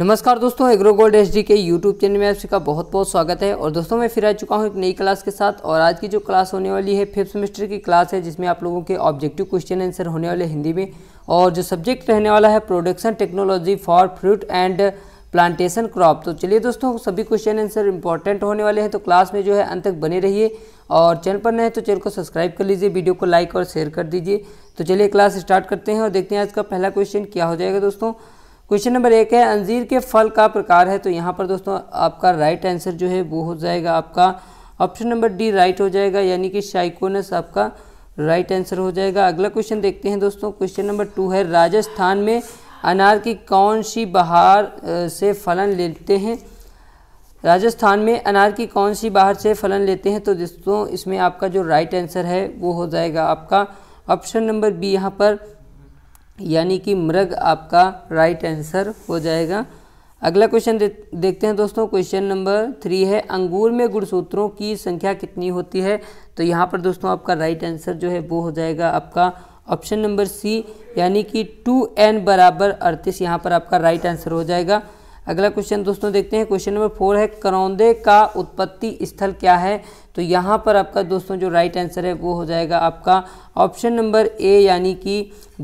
नमस्कार दोस्तों Agro Gold H K YouTube channel में आप सबका बहुत बहुत स्वागत है और दोस्तों मैं फिर आ चुका हूं एक नई क्लास के साथ और आज की जो क्लास होने वाली है फिफ्थ सेमेस्टर की क्लास है जिसमें आप लोगों के ऑब्जेक्टिव क्वेश्चन आंसर होने वाले हिंदी में और जो सब्जेक्ट रहने वाला है production technology for fruit and plantation crop तो चलिए दोस्तों सभी क्वेश्चन आंसर इंपॉर्टेंट होने वाले हैं तो क्लास में जो है अंत तक बने रहिए और चैनल पर नए तो चैनल को सब्सक्राइब कर लीजिए वीडियो को लाइक और शेयर कर दीजिए तो चलिए क्लास स्टार्ट करते हैं और देखते हैं आज का पहला क्वेश्चन क्या हो जाएगा दोस्तों क्वेश्चन नंबर एक है अंजीर के फल का प्रकार है तो यहाँ पर दोस्तों आपका राइट आंसर जो है वो हो जाएगा आपका ऑप्शन नंबर डी राइट हो जाएगा यानी कि शाइकोनस आपका राइट आंसर हो जाएगा अगला क्वेश्चन देखते हैं दोस्तों क्वेश्चन नंबर टू है राजस्थान में अनार की कौन सी बहार से फलन लेते हैं राजस्थान में अनार की कौन सी बाहर से फलन लेते हैं तो दोस्तों इसमें आपका जो राइट आंसर है वो हो जाएगा आपका ऑप्शन नंबर बी यहाँ पर यानी कि मृग आपका राइट आंसर हो जाएगा अगला क्वेश्चन दे, देखते हैं दोस्तों क्वेश्चन नंबर थ्री है अंगूर में गुणसूत्रों की संख्या कितनी होती है तो यहाँ पर दोस्तों आपका राइट आंसर जो है वो हो जाएगा आपका ऑप्शन नंबर सी यानी कि टू एन बराबर अड़तीस यहाँ पर आपका राइट आंसर हो जाएगा अगला क्वेश्चन दोस्तों देखते हैं क्वेश्चन नंबर फोर है करौंदे का उत्पत्ति स्थल क्या है तो यहाँ पर आपका दोस्तों जो राइट आंसर है वो हो जाएगा आपका ऑप्शन नंबर ए यानी कि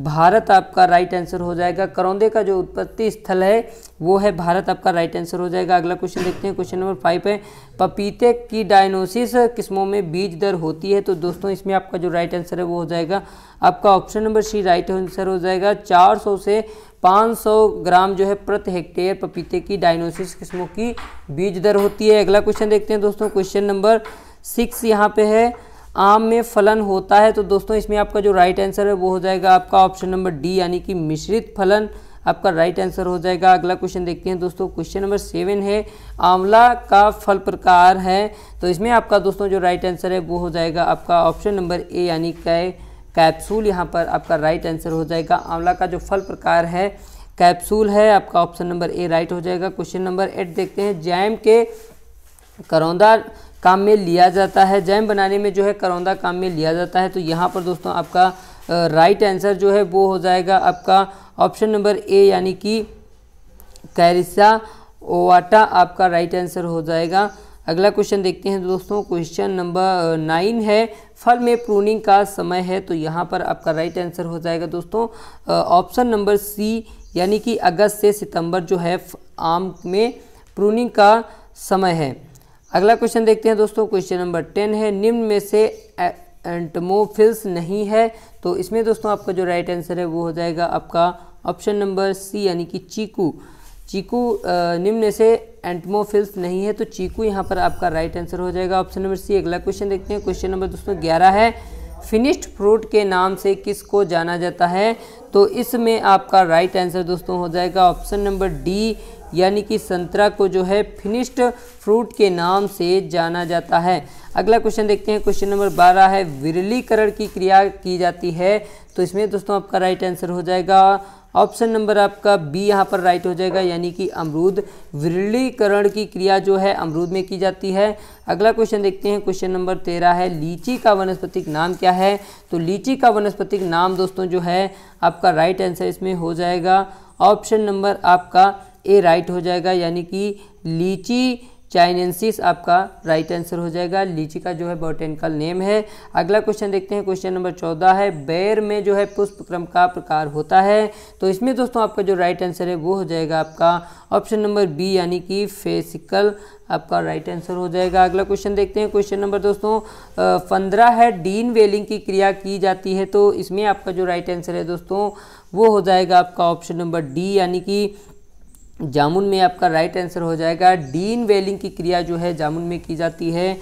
भारत आपका राइट आंसर हो जाएगा करौंदे का जो उत्पत्ति स्थल है वो है भारत आपका राइट आंसर हो जाएगा अगला क्वेश्चन देखते हैं क्वेश्चन नंबर फाइव है पपीते की डायनोसिस किस्मों में बीज दर होती है तो दोस्तों इसमें आपका जो राइट आंसर है वो हो जाएगा आपका option number C right answer हो जाएगा चार से 500 ग्राम जो है प्रति हेक्टेयर पपीते की डायनोसिस किस्मों की बीज दर होती है अगला क्वेश्चन देखते हैं दोस्तों क्वेश्चन नंबर सिक्स यहाँ पे है आम में फलन होता है तो दोस्तों इसमें आपका जो राइट आंसर है वो हो जाएगा आपका ऑप्शन नंबर डी यानी कि मिश्रित फलन आपका राइट आंसर हो जाएगा अगला क्वेश्चन देखते हैं दोस्तों क्वेश्चन नंबर सेवन है आंवला का फल प्रकार है तो इसमें आपका दोस्तों जो राइट आंसर है वो हो जाएगा आपका ऑप्शन नंबर ए यानी क्या कैप्सूल यहाँ पर आपका राइट आंसर हो जाएगा आंवला का जो फल प्रकार है कैप्सूल है आपका ऑप्शन नंबर ए राइट हो जाएगा क्वेश्चन नंबर एट देखते हैं जैम के करौंदा काम में लिया जाता है जैम बनाने में जो है करौंदा काम में लिया जाता है तो यहाँ पर दोस्तों आपका राइट आंसर जो है वो हो जाएगा आपका ऑप्शन नंबर ए यानी कि कैरिसा ओवाटा आपका राइट आंसर हो जाएगा अगला क्वेश्चन देखते हैं दोस्तों क्वेश्चन नंबर नाइन है फल में प्रूनिंग का समय है तो यहाँ पर आपका राइट आंसर हो जाएगा दोस्तों ऑप्शन नंबर सी यानी कि अगस्त से सितंबर जो है आम में प्रूनिंग का समय है अगला क्वेश्चन देखते हैं दोस्तों क्वेश्चन नंबर टेन है निम्न में से एंटमोफिल्स नहीं है तो इसमें दोस्तों आपका जो राइट आंसर है वो हो जाएगा आपका ऑप्शन नंबर सी यानी कि चीकू चीकू निम्न से एंटमोफिल्स नहीं है तो चीकू यहाँ पर आपका राइट आंसर हो जाएगा ऑप्शन नंबर सी अगला क्वेश्चन देखते हैं क्वेश्चन नंबर दोस्तों ग्यारह है फिनिश्ड फ्रूट के नाम से किसको जाना जाता है तो इसमें आपका राइट आंसर दोस्तों हो जाएगा ऑप्शन नंबर डी यानी कि संतरा को जो है फिनिश्ड फ्रूट के नाम से जाना जाता है अगला क्वेश्चन देखते हैं क्वेश्चन नंबर बारह है विरलीकरण की क्रिया की जाती है तो इसमें दोस्तों आपका राइट आंसर हो जाएगा ऑप्शन नंबर आपका बी यहाँ पर राइट हो जाएगा यानी कि अमरूद विरलीकरण की क्रिया जो है अमरूद में की जाती है अगला क्वेश्चन देखते हैं क्वेश्चन नंबर तेरह है लीची का वनस्पतिक नाम क्या है तो लीची का वनस्पतिक नाम दोस्तों जो है आपका राइट आंसर इसमें हो जाएगा ऑप्शन नंबर आपका ए राइट हो जाएगा यानी कि लीची चाइनेंसिस आपका राइट आंसर हो जाएगा लीची का जो है बॉटेनिकल नेम है अगला क्वेश्चन देखते हैं क्वेश्चन नंबर चौदह है बैर में जो है पुष्प क्रम का प्रकार होता है तो इसमें दोस्तों आपका जो राइट आंसर है वो हो जाएगा आपका ऑप्शन नंबर बी यानी कि फेसिकल आपका राइट आंसर हो जाएगा अगला क्वेश्चन देखते हैं क्वेश्चन नंबर दोस्तों पंद्रह है डीन वेलिंग की क्रिया की जाती है तो इसमें आपका जो राइट आंसर है दोस्तों वो हो जाएगा आपका ऑप्शन नंबर डी यानी कि जामुन में आपका राइट आंसर हो जाएगा डीन वेलिंग की क्रिया जो है जामुन में की जाती है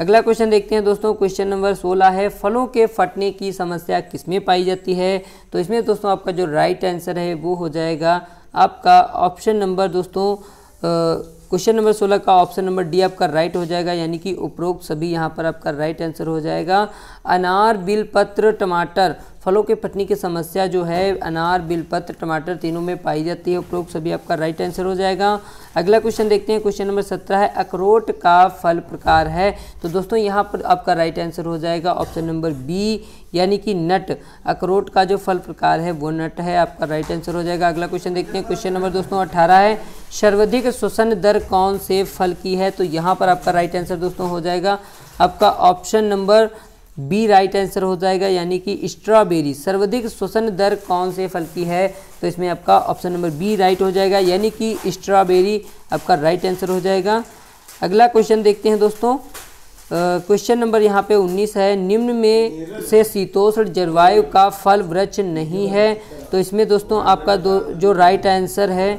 अगला क्वेश्चन देखते हैं दोस्तों क्वेश्चन नंबर 16 है फलों के फटने की समस्या किस में पाई जाती है तो इसमें दोस्तों आपका जो राइट आंसर है वो हो जाएगा आपका ऑप्शन नंबर दोस्तों क्वेश्चन नंबर 16 का ऑप्शन नंबर डी आपका राइट हो जाएगा यानी कि उपरोक्त सभी यहाँ पर आपका राइट आंसर हो जाएगा अनार बिलपत्र टमाटर फलों के पटनी की समस्या जो है अनार बिलपत्र टमाटर तीनों में पाई जाती है उपरोक्त सभी आपका राइट आंसर हो जाएगा अगला क्वेश्चन देखते हैं क्वेश्चन नंबर सत्रह है अखरोट का फल प्रकार है तो दोस्तों यहाँ पर आपका राइट आंसर हो जाएगा ऑप्शन नंबर बी यानी कि नट अखरोट का जो फल प्रकार है वो नट है आपका राइट आंसर हो जाएगा अगला क्वेश्चन देखते हैं क्वेश्चन नंबर दोस्तों अठारह है सर्वाधिक श्वसन दर कौन से फल की है तो यहाँ पर आपका राइट आंसर दोस्तों हो जाएगा आपका option number B right answer हो जाएगा यानी कि स्ट्रॉबेरी सर्वाधिक श्वसन दर कौन से फल की है तो इसमें आपका ऑप्शन नंबर बी राइट हो जाएगा यानी कि स्ट्रॉबेरी आपका राइट आंसर हो जाएगा अगला क्वेश्चन देखते हैं दोस्तों क्वेश्चन नंबर यहाँ पे 19 है निम्न में से शीतोष्ण जलवायु का फल वृक्ष नहीं है तो इसमें दोस्तों आपका दो जो राइट आंसर है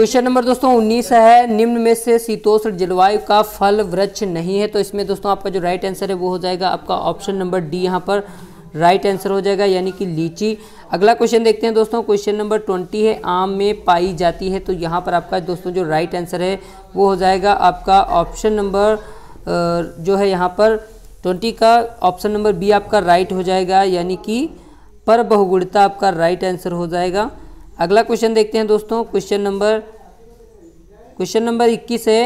क्वेश्चन नंबर दोस्तों 19 है निम्न में से शीतोष्ण जलवायु का फल वृक्ष नहीं है तो इसमें दोस्तों आपका जो राइट आंसर है वो हो जाएगा आपका ऑप्शन नंबर डी यहाँ पर राइट आंसर हो जाएगा यानी कि लीची अगला क्वेश्चन देखते हैं दोस्तों क्वेश्चन नंबर ट्वेंटी है आम में पाई जाती है तो यहाँ पर आपका दोस्तों जो राइट आंसर है वो हो जाएगा आपका ऑप्शन नंबर जो है यहाँ पर ट्वेंटी का ऑप्शन नंबर बी आपका राइट हो जाएगा यानी कि पर बहुगुणता आपका राइट आंसर हो जाएगा अगला क्वेश्चन देखते हैं दोस्तों क्वेश्चन नंबर क्वेश्चन नंबर इक्कीस है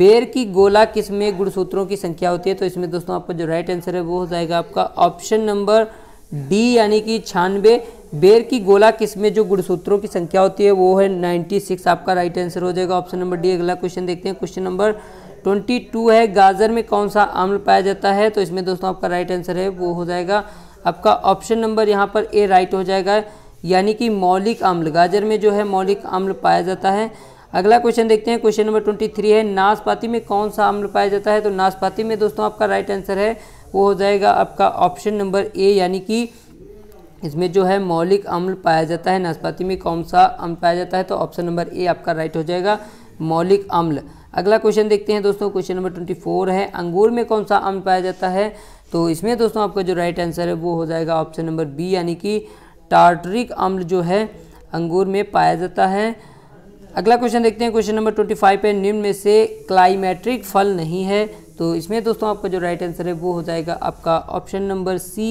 बेर की गोला किस में गुणसूत्रों की संख्या होती है तो इसमें दोस्तों आपका जो राइट आंसर है वो हो जाएगा आपका ऑप्शन नंबर डी यानी कि छानबे बेर की गोला किस में जो गुणसूत्रों की संख्या होती है वो है नाइन्टी सिक्स आपका राइट आंसर हो जाएगा ऑप्शन नंबर डी अगला क्वेश्चन देखते हैं क्वेश्चन नंबर ट्वेंटी टू है गाजर में कौन सा आम्ल पाया जाता है तो इसमें दोस्तों आपका राइट आंसर है वो हो जाएगा आपका ऑप्शन नंबर यहाँ पर ए राइट हो जाएगा यानी कि मौलिक अम्ल गाजर में जो है मौलिक अम्ल पाया जाता है अगला क्वेश्चन देखते हैं क्वेश्चन नंबर ट्वेंटी थ्री है नाशपाती में कौन सा अम्ल पाया जाता है तो नाशपाती में दोस्तों आपका राइट आंसर है वो हो जाएगा आपका ऑप्शन नंबर ए यानी कि इसमें जो है मौलिक अम्ल पाया जाता है नाशपाती में कौन सा अम्ल पाया जाता है तो ऑप्शन नंबर ए आपका राइट हो जाएगा मौलिक अम्ल अगला क्वेश्चन देखते हैं दोस्तों क्वेश्चन नंबर ट्वेंटी फोर है अंगूर में कौन सा अम्ल पाया जाता है तो इसमें दोस्तों आपका जो राइट आंसर है वो हो जाएगा ऑप्शन नंबर बी यानी कि टार्टरिक अम्ल जो है अंगूर में पाया जाता है अगला क्वेश्चन देखते हैं क्वेश्चन नंबर ट्वेंटी फाइव पे निम्न में से क्लाइमेट्रिक फल नहीं है तो इसमें दोस्तों आपका जो राइट आंसर है वो हो जाएगा आपका option number C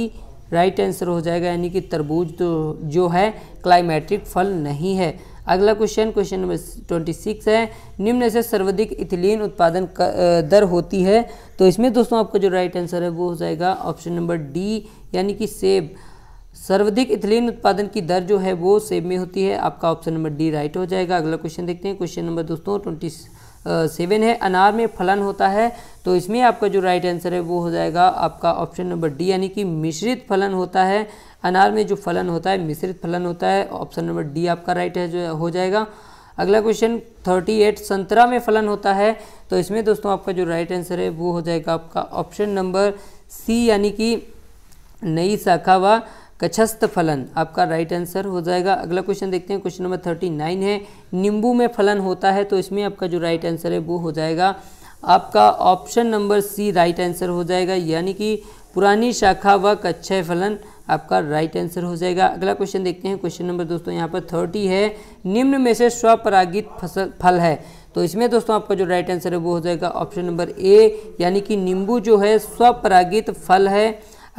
right answer हो जाएगा यानी कि तरबूज तो जो है क्लाइमेट्रिक फल नहीं है अगला question question number twenty six है निम्न से सर्वाधिक इथिलीन उत्पादन दर होती है तो इसमें दोस्तों आपका जो राइट आंसर है वो हो जाएगा ऑप्शन नंबर डी यानी कि सेब सर्वाधिक इथिलीन उत्पादन की दर जो है वो सेब में होती है आपका ऑप्शन नंबर डी राइट हो जाएगा अगला क्वेश्चन देखते हैं क्वेश्चन नंबर दोस्तों ट्वेंटी सेवन है अनार में फलन होता है तो इसमें आपका जो राइट आंसर है वो हो जाएगा आपका ऑप्शन नंबर डी यानी कि मिश्रित फलन होता है अनार में जो फलन होता है मिश्रित फलन होता है ऑप्शन नंबर डी आपका राइट है जो हो जाएगा अगला क्वेश्चन थर्टी एट संतरा में फलन होता है तो इसमें दोस्तों आपका जो राइट आंसर है वो हो जाएगा आपका ऑप्शन नंबर सी यानी कि नई शाखा व कछस्त फलन आपका राइट आंसर हो जाएगा अगला क्वेश्चन देखते हैं क्वेश्चन नंबर थर्टी नाइन है नींबू में फलन होता है तो इसमें आपका जो राइट आंसर है वो हो जाएगा आपका option number C right answer हो जाएगा यानी कि पुरानी शाखा व कच्छय फलन आपका राइट आंसर हो जाएगा अगला क्वेश्चन देखते हैं क्वेश्चन नंबर दोस्तों यहाँ पर थर्टी है निम्न में से स्वपरागित फसल फल है तो इसमें दोस्तों आपका जो राइट आंसर है वो हो जाएगा ऑप्शन नंबर ए यानी कि नींबू जो है स्वपरागित फल है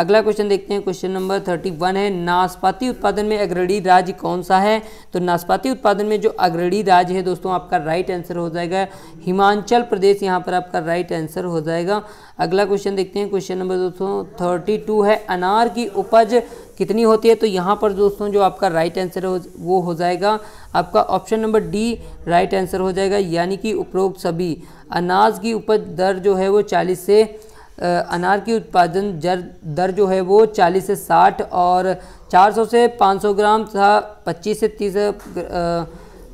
अगला क्वेश्चन देखते हैं क्वेश्चन नंबर थर्टी वन है नाशपाती उत्पादन में अग्रणी राज्य कौन सा है तो नाशपाती उत्पादन में जो अग्रणी राज्य है दोस्तों आपका राइट आंसर हो जाएगा हिमाचल प्रदेश यहाँ पर आपका राइट आंसर हो जाएगा अगला क्वेश्चन देखते हैं क्वेश्चन नंबर दोस्तों थर्टी टू है अनार की उपज कितनी होती है तो यहाँ पर दोस्तों जो आपका राइट आंसर हो वो हो जाएगा आपका option number D right answer हो जाएगा यानी कि उपरोक्त सभी अनाज की उपज दर जो है वो चालीस से अनार की उत्पादन जर दर जो है वो 40 से 60 और 400 से 500 ग्राम था 25 से 30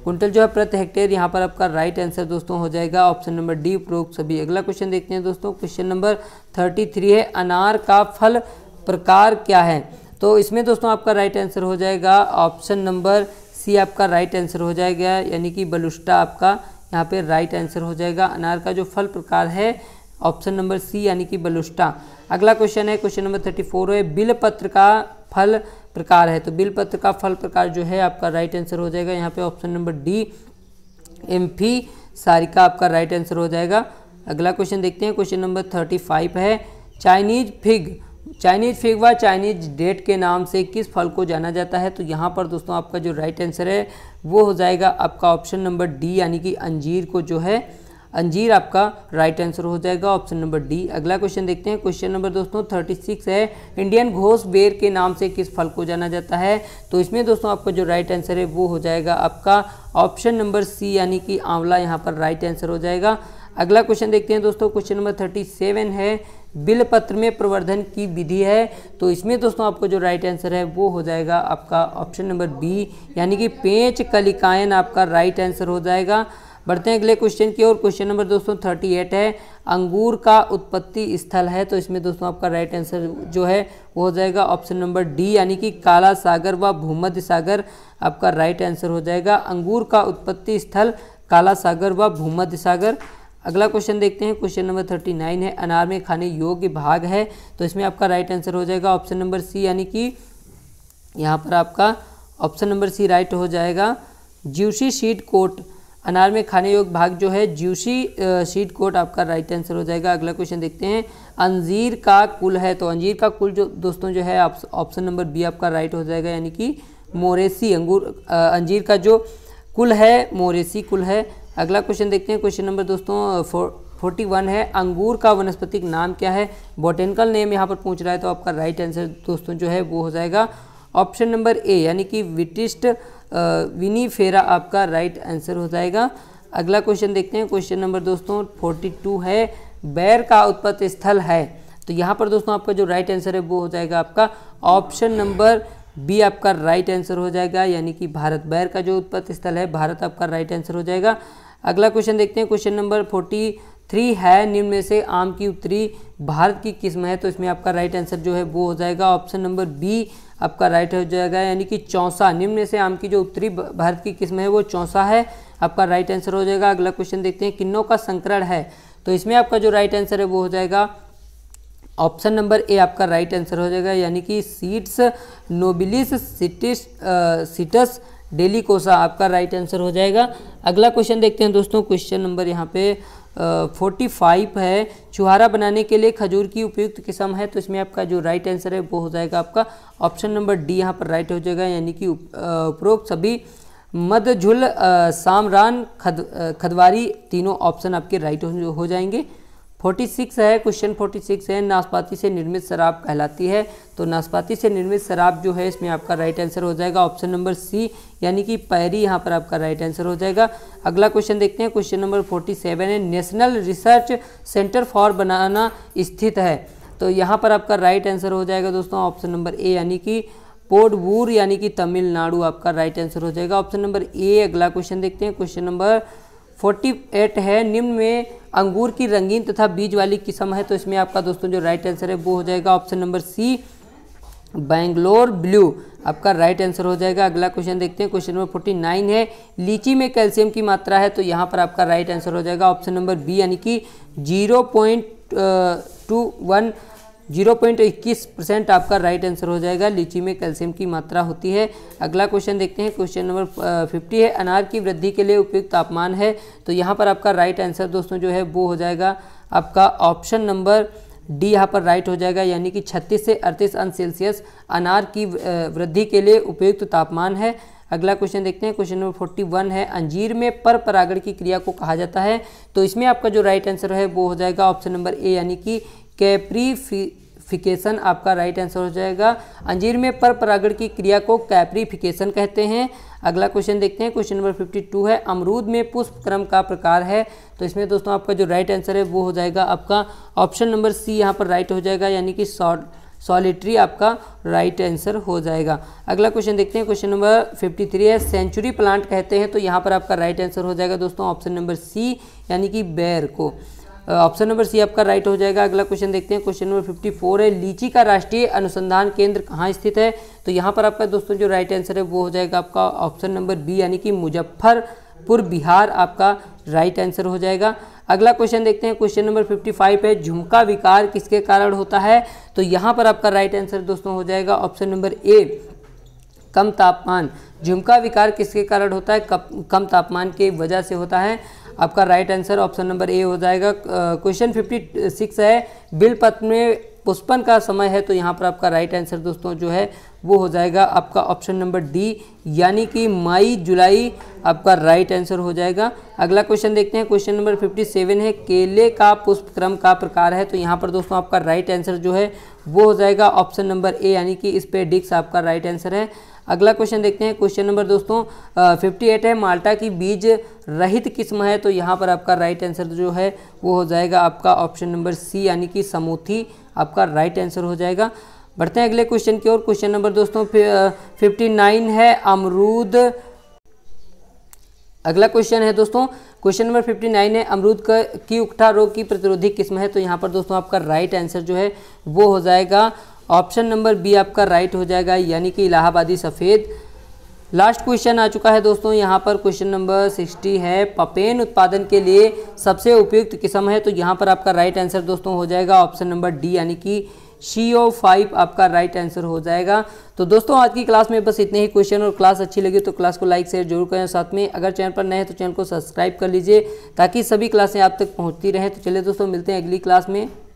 कुंटल जो है प्रति हेक्टेयर यहाँ पर आपका राइट आंसर दोस्तों हो जाएगा ऑप्शन नंबर डी उपरोक्त सभी अगला क्वेश्चन देखते हैं दोस्तों क्वेश्चन नंबर 33 है अनार का फल प्रकार क्या है तो इसमें दोस्तों आपका राइट आंसर हो जाएगा ऑप्शन नंबर सी आपका राइट आंसर हो जाएगा यानी कि बलुष्टा आपका यहाँ पे राइट आंसर हो जाएगा अनार का जो फल प्रकार है ऑप्शन नंबर सी यानी कि बलुष्टा अगला क्वेश्चन है क्वेश्चन नंबर थर्टी फोर है बिल पत्र का फल प्रकार है तो बिल पत्र का फल प्रकार जो है आपका राइट आंसर हो जाएगा यहाँ पे ऑप्शन नंबर डी फी सारिका आपका राइट आंसर हो जाएगा अगला क्वेश्चन देखते हैं क्वेश्चन नंबर थर्टी फाइव है चाइनीज फिग चाइनीज फिग व चाइनीज डेट के नाम से किस फल को जाना जाता है तो यहाँ पर दोस्तों आपका जो राइट आंसर है वो हो जाएगा आपका ऑप्शन नंबर डी यानी कि अंजीर को जो है अंजीर आपका राइट आंसर हो जाएगा ऑप्शन नंबर डी अगला क्वेश्चन देखते हैं क्वेश्चन नंबर दोस्तों 36 है इंडियन घोष बेर के नाम से किस फल को जाना जाता है तो इसमें दोस्तों आपका जो राइट आंसर है वो हो जाएगा आपका ऑप्शन नंबर सी यानी कि आंवला यहाँ पर राइट आंसर हो जाएगा अगला क्वेश्चन देखते हैं दोस्तों क्वेश्चन नंबर थर्टी सेवन है बिलपत्र में प्रवर्धन की विधि है तो इसमें दोस्तों आपको जो राइट आंसर है वो हो जाएगा आपका ऑप्शन नंबर बी यानी कि पेंच कलिकायन आपका राइट आंसर हो जाएगा बढ़ते हैं अगले क्वेश्चन की ओर क्वेश्चन नंबर दोस्तों थर्टी एट है अंगूर का उत्पत्ति स्थल है तो इसमें दोस्तों आपका राइट आंसर जो है वो हो जाएगा ऑप्शन नंबर डी यानी कि काला सागर व भूमध्य सागर आपका राइट आंसर हो जाएगा अंगूर का उत्पत्ति स्थल काला सागर व भूमध्य सागर अगला क्वेश्चन देखते हैं क्वेश्चन नंबर थर्टी नाइन है अनार में खाने योग्य भाग है तो इसमें आपका राइट आंसर हो जाएगा ऑप्शन नंबर सी यानी कि यहाँ पर आपका ऑप्शन नंबर सी राइट हो जाएगा ज्यूसी शीट कोट अनार में खाने योग्य भाग जो है ज्यूसी सीड कोट आपका राइट आंसर हो जाएगा अगला क्वेश्चन देखते हैं अंजीर का कुल है तो अंजीर का कुल जो दोस्तों जो है ऑप्शन नंबर बी आपका राइट हो जाएगा यानी कि मोरेसी अंगूर अंजीर का जो कुल है मोरेसी कुल है अगला क्वेश्चन देखते हैं क्वेश्चन नंबर दोस्तों फोर्टी वन है अंगूर का वनस्पतिक नाम क्या है बोटेनिकल नेम यहाँ पर पूछ रहा है तो आपका राइट आंसर दोस्तों जो है वो हो जाएगा ऑप्शन नंबर ए यानी कि विटिस्ट विनीफेरा आपका राइट आंसर हो जाएगा अगला क्वेश्चन देखते हैं क्वेश्चन नंबर दोस्तों 42 है बैर का उत्पत्ति स्थल है तो यहाँ पर दोस्तों आपका जो राइट आंसर है वो हो जाएगा आपका ऑप्शन नंबर बी आपका राइट आंसर हो जाएगा यानी कि भारत बैर का जो उत्पत्ति स्थल है भारत आपका राइट आंसर हो जाएगा अगला क्वेश्चन देखते हैं क्वेश्चन नंबर फोर्टी थ्री है निम्न में से आम की उत्तरी भारत की किस्म है तो इसमें आपका राइट आंसर जो है वो हो जाएगा ऑप्शन नंबर बी आपका राइट हो जाएगा यानी कि चौसा निम्न से आम की जो उत्तरी भारत की किस्म है वो चौसा है आपका राइट आंसर हो जाएगा अगला क्वेश्चन देखते हैं किन्नों का संकरण है तो इसमें आपका जो राइट आंसर है वो हो जाएगा ऑप्शन नंबर ए आपका राइट आंसर हो जाएगा यानी कि Citrus nobilis Citrus Citrus deliciosa आपका राइट आंसर हो जाएगा अगला क्वेश्चन देखते हैं दोस्तों क्वेश्चन नंबर यहाँ पे फोर्टी फाइव है छुहारा बनाने के लिए खजूर की उपयुक्त किस्म है तो इसमें आपका जो राइट आंसर है वो हो जाएगा आपका ऑप्शन नंबर डी यहाँ पर राइट हो जाएगा यानी कि उपरोक्त सभी झुल सामरान खद खदवारी तीनों ऑप्शन आपके राइट हो जाएंगे फोर्टी सिक्स है क्वेश्चन फोर्टी सिक्स है नाशपाती से निर्मित शराब कहलाती है तो नाशपाती से निर्मित शराब जो है इसमें आपका राइट आंसर हो जाएगा ऑप्शन नंबर सी यानी कि पैरी यहाँ पर आपका राइट आंसर हो जाएगा अगला क्वेश्चन देखते हैं क्वेश्चन नंबर फोर्टी सेवन है national research centre for banana स्थित है तो यहाँ पर आपका राइट आंसर हो जाएगा दोस्तों ऑप्शन नंबर ए यानी कि पोडवूर यानी कि तमिलनाडु आपका राइट आंसर हो जाएगा ऑप्शन नंबर ए अगला क्वेश्चन देखते हैं क्वेश्चन नंबर 48 है निम्न में अंगूर की रंगीन तथा बीज वाली किस्म है तो इसमें आपका दोस्तों जो राइट आंसर है वो हो जाएगा option number C Bangalore blue आपका राइट आंसर हो जाएगा अगला क्वेश्चन देखते हैं क्वेश्चन नंबर फोर्टी नाइन है लीची में कैल्शियम की मात्रा है तो यहाँ पर आपका राइट आंसर हो जाएगा ऑप्शन नंबर बी यानी कि zero point two one zero point इक्कीस परसेंट आपका राइट आंसर हो जाएगा लीची में कैल्शियम की मात्रा होती है अगला क्वेश्चन देखते हैं क्वेश्चन नंबर फिफ्टी है अनार की वृद्धि के लिए उपयुक्त तापमान है तो यहाँ पर आपका राइट आंसर दोस्तों जो है वो हो जाएगा आपका ऑप्शन नंबर डी यहाँ पर राइट हो जाएगा यानी कि 36 से 38 अंश सेल्सियस अनार की वृद्धि के लिए उपयुक्त तापमान है अगला क्वेश्चन देखते हैं क्वेश्चन नंबर फोर्टी वन है अंजीर में पर परागण की क्रिया को कहा जाता है तो इसमें आपका जो राइट आंसर है वो हो जाएगा ऑप्शन नंबर ए यानी कि कैप्रीफिकेशन आपका राइट आंसर हो जाएगा अंजीर में पर परागण की क्रिया को कैप्रीफिकेशन कहते हैं अगला क्वेश्चन देखते हैं क्वेश्चन नंबर 52 है अमरूद में पुष्प क्रम का प्रकार है तो इसमें दोस्तों आपका जो राइट आंसर है वो हो जाएगा आपका ऑप्शन नंबर सी यहाँ पर राइट हो जाएगा यानी कि सॉ सॉलिट्री आपका राइट right आंसर हो जाएगा अगला क्वेश्चन देखते हैं क्वेश्चन नंबर 53 है सेंचुरी प्लांट कहते हैं तो यहाँ पर आपका राइट right आंसर हो जाएगा दोस्तों ऑप्शन नंबर सी यानी कि बेर को ऑप्शन नंबर सी आपका राइट हो जाएगा अगला क्वेश्चन देखते हैं क्वेश्चन नंबर फिफ्टी फोर है लीची का राष्ट्रीय अनुसंधान केंद्र कहाँ स्थित है तो यहाँ पर आपका दोस्तों जो राइट आंसर है वो हो जाएगा आपका ऑप्शन नंबर बी यानी कि मुजफ्फरपुर बिहार आपका राइट आंसर हो जाएगा अगला क्वेश्चन देखते हैं क्वेश्चन नंबर 55 है झुमका विकार किसके कारण होता है तो यहाँ पर आपका राइट आंसर दोस्तों हो जाएगा ऑप्शन नंबर ए कम तापमान झुमका विकार किसके कारण होता है कम तापमान के वजह से होता है आपका right answer option number A हो जाएगा क्वेश्चन फिफ्टी सिक्स है बिलपत्र में पुष्पन का समय है तो यहाँ पर आपका राइट आंसर दोस्तों जो है वो हो जाएगा आपका ऑप्शन नंबर डी यानी कि मई जुलाई आपका राइट आंसर हो जाएगा अगला क्वेश्चन देखते हैं क्वेश्चन नंबर 57 है केले का पुष्प क्रम का प्रकार है तो यहाँ पर दोस्तों आपका राइट आंसर जो है वो हो जाएगा ऑप्शन नंबर ए यानी कि इस पे डिक्स आपका राइट आंसर है अगला क्वेश्चन देखते हैं क्वेश्चन नंबर दोस्तों फिफ्टी एट है माल्टा की बीज रहित किस्म है तो यहाँ पर आपका राइट आंसर जो है वो हो जाएगा आपका ऑप्शन नंबर सी यानी कि समूथी आपका राइट आंसर हो जाएगा बढ़ते हैं अगले क्वेश्चन की ओर क्वेश्चन नंबर दोस्तों फिफ्टी नाइन है अमरूद अगला क्वेश्चन है दोस्तों क्वेश्चन नंबर फिफ्टी नाइन है अमरूद का की उकठा रोग की प्रतिरोधी किस्म है तो यहाँ पर दोस्तों आपका राइट आंसर जो है वो हो जाएगा ऑप्शन नंबर बी आपका राइट हो जाएगा यानी कि इलाहाबादी सफ़ेद लास्ट क्वेश्चन आ चुका है दोस्तों यहाँ पर क्वेश्चन नंबर सिक्सटी है पपेन उत्पादन के लिए सबसे उपयुक्त किस्म है तो यहाँ पर आपका राइट आंसर दोस्तों हो जाएगा ऑप्शन नंबर डी यानी कि शी ओ फाइव आपका राइट आंसर हो जाएगा तो दोस्तों आज की क्लास में बस इतने ही क्वेश्चन और क्लास अच्छी लगी तो क्लास को लाइक शेयर जरूर करें साथ में अगर चैनल पर नए हैं तो चैनल को सब्सक्राइब कर लीजिए ताकि सभी क्लासें आप तक पहुँचती रहें तो चलिए दोस्तों मिलते हैं अगली क्लास में